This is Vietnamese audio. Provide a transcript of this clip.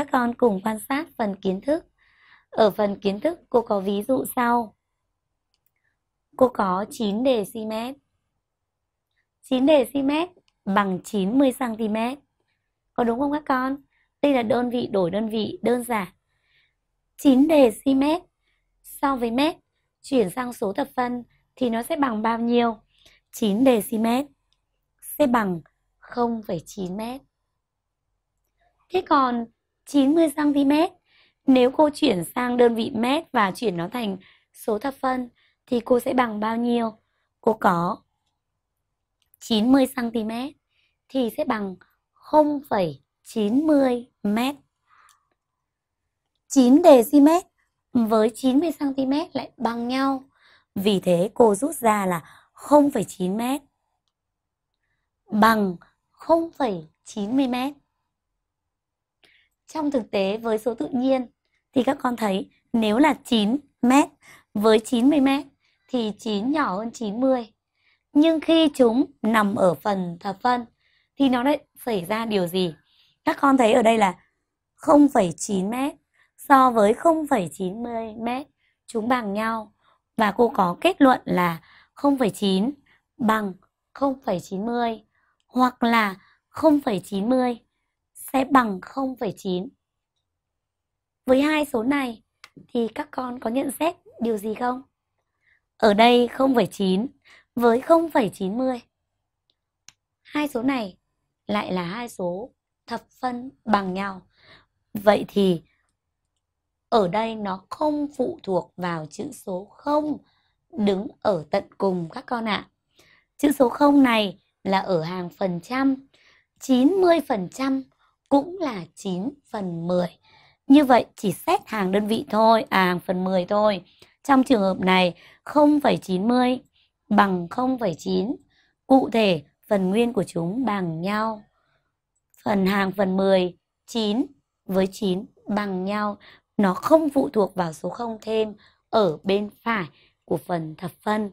các con cùng quan sát phần kiến thức. Ở phần kiến thức, cô có ví dụ sau. Cô có 9 đề cm. 9 đề cm bằng 90 cm. Có đúng không các con? Đây là đơn vị đổi đơn vị đơn giản. 9 đề cm so với mét chuyển sang số thập phân thì nó sẽ bằng bao nhiêu? 9 đề dm sẽ bằng 0,9 mét. Thế còn 90cm. Nếu cô chuyển sang đơn vị mét và chuyển nó thành số thập phân thì cô sẽ bằng bao nhiêu? Cô có 90cm thì sẽ bằng 0,90 mét. 9 dm với 90 cm lại bằng nhau. Vì thế cô rút ra là 0,9 m bằng 0,90 m trong thực tế với số tự nhiên thì các con thấy nếu là 9 mét với 90 mét thì 9 nhỏ hơn 90. Nhưng khi chúng nằm ở phần thập phân thì nó lại xảy ra điều gì? Các con thấy ở đây là 0,9 mét so với 0,90 mét chúng bằng nhau và cô có kết luận là 0,9 bằng 0,90 hoặc là 0,90 sẽ bằng 0,9. Với hai số này thì các con có nhận xét điều gì không? Ở đây 0,9 với 0,90. Hai số này lại là hai số thập phân bằng nhau. Vậy thì ở đây nó không phụ thuộc vào chữ số 0 đứng ở tận cùng các con ạ. À. Chữ số 0 này là ở hàng phần trăm. 90% cũng là 9 phần 10. Như vậy chỉ xét hàng đơn vị thôi, à, hàng phần 10 thôi. Trong trường hợp này 0,90 bằng 0,9. Cụ thể phần nguyên của chúng bằng nhau. Phần hàng phần 10 9 với 9 bằng nhau. Nó không phụ thuộc vào số 0 thêm ở bên phải của phần thập phân.